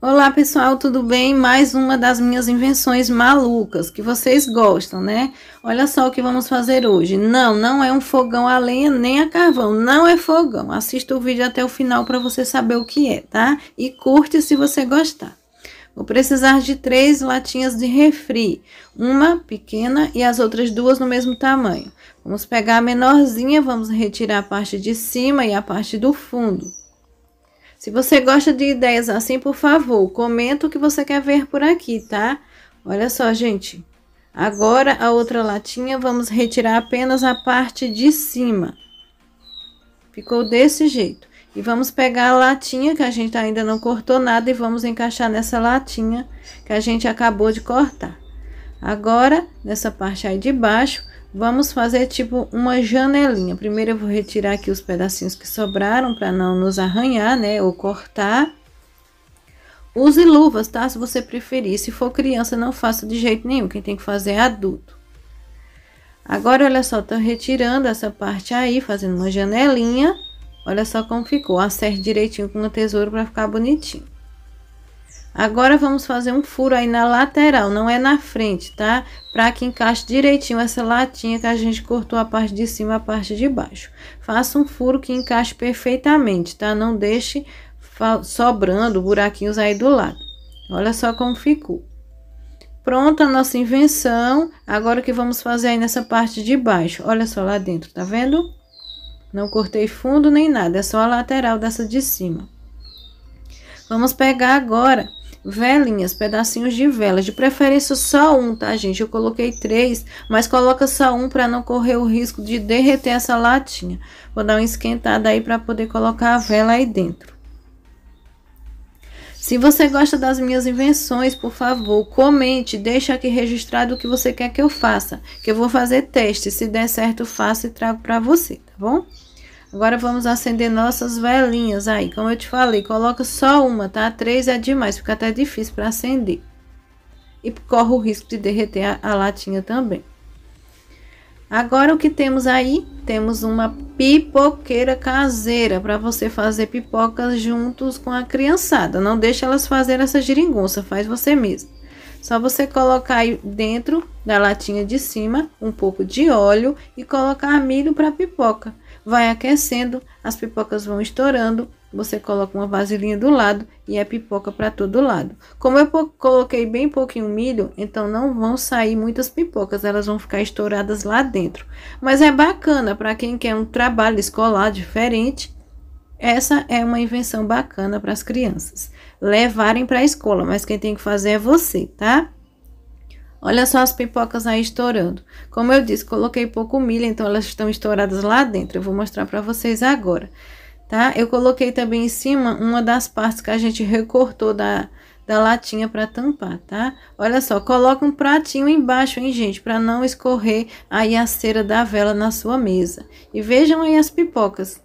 Olá pessoal, tudo bem? Mais uma das minhas invenções malucas que vocês gostam, né? Olha só o que vamos fazer hoje. Não, não é um fogão a lenha nem a carvão, não é fogão. Assista o vídeo até o final para você saber o que é, tá? E curte se você gostar. Vou precisar de três latinhas de refri, uma pequena e as outras duas no mesmo tamanho. Vamos pegar a menorzinha, vamos retirar a parte de cima e a parte do fundo. Se você gosta de ideias assim, por favor, comenta o que você quer ver por aqui, tá? Olha só, gente. Agora, a outra latinha, vamos retirar apenas a parte de cima. Ficou desse jeito. E vamos pegar a latinha, que a gente ainda não cortou nada, e vamos encaixar nessa latinha que a gente acabou de cortar. Agora, nessa parte aí de baixo, Vamos fazer tipo uma janelinha. Primeiro eu vou retirar aqui os pedacinhos que sobraram para não nos arranhar, né, ou cortar. Use luvas, tá? Se você preferir. Se for criança, não faça de jeito nenhum. Quem tem que fazer é adulto. Agora, olha só, tô retirando essa parte aí, fazendo uma janelinha. Olha só como ficou. Acerte direitinho com o tesouro para ficar bonitinho. Agora vamos fazer um furo aí na lateral, não é na frente, tá? Para que encaixe direitinho essa latinha que a gente cortou a parte de cima, a parte de baixo. Faça um furo que encaixe perfeitamente, tá? Não deixe sobrando buraquinhos aí do lado. Olha só como ficou. Pronta a nossa invenção. Agora o que vamos fazer aí nessa parte de baixo? Olha só lá dentro, tá vendo? Não cortei fundo nem nada, é só a lateral dessa de cima. Vamos pegar agora velinhas, pedacinhos de velas, de preferência só um, tá, gente? Eu coloquei três, mas coloca só um para não correr o risco de derreter essa latinha. Vou dar uma esquentada aí para poder colocar a vela aí dentro. Se você gosta das minhas invenções, por favor, comente, deixa aqui registrado o que você quer que eu faça, que eu vou fazer teste, se der certo, faço e trago para você, tá bom? Agora vamos acender nossas velinhas aí. Como eu te falei, coloca só uma, tá? Três é demais, fica até difícil para acender. E corre o risco de derreter a, a latinha também. Agora o que temos aí? Temos uma pipoqueira caseira para você fazer pipocas juntos com a criançada. Não deixa elas fazerem essa giringonça, faz você mesmo. Só você colocar aí dentro da latinha de cima um pouco de óleo e colocar milho para pipoca. Vai aquecendo, as pipocas vão estourando. Você coloca uma vasilhinha do lado e é pipoca para todo lado. Como eu coloquei bem pouquinho milho, então não vão sair muitas pipocas, elas vão ficar estouradas lá dentro. Mas é bacana para quem quer um trabalho escolar diferente essa é uma invenção bacana para as crianças levarem para a escola, mas quem tem que fazer é você, tá? Olha só as pipocas aí estourando. Como eu disse, coloquei pouco milho, então elas estão estouradas lá dentro. Eu vou mostrar para vocês agora, tá? Eu coloquei também em cima uma das partes que a gente recortou da, da latinha para tampar, tá? Olha só, coloca um pratinho embaixo, hein, gente? Para não escorrer aí a cera da vela na sua mesa. E vejam aí as pipocas.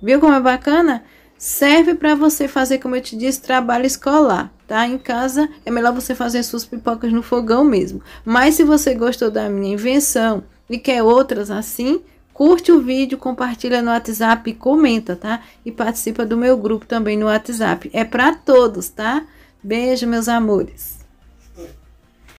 Viu como é bacana? Serve para você fazer, como eu te disse, trabalho escolar, tá? Em casa é melhor você fazer suas pipocas no fogão mesmo. Mas se você gostou da minha invenção e quer outras assim, curte o vídeo, compartilha no WhatsApp, e comenta, tá? E participa do meu grupo também no WhatsApp. É para todos, tá? Beijo, meus amores.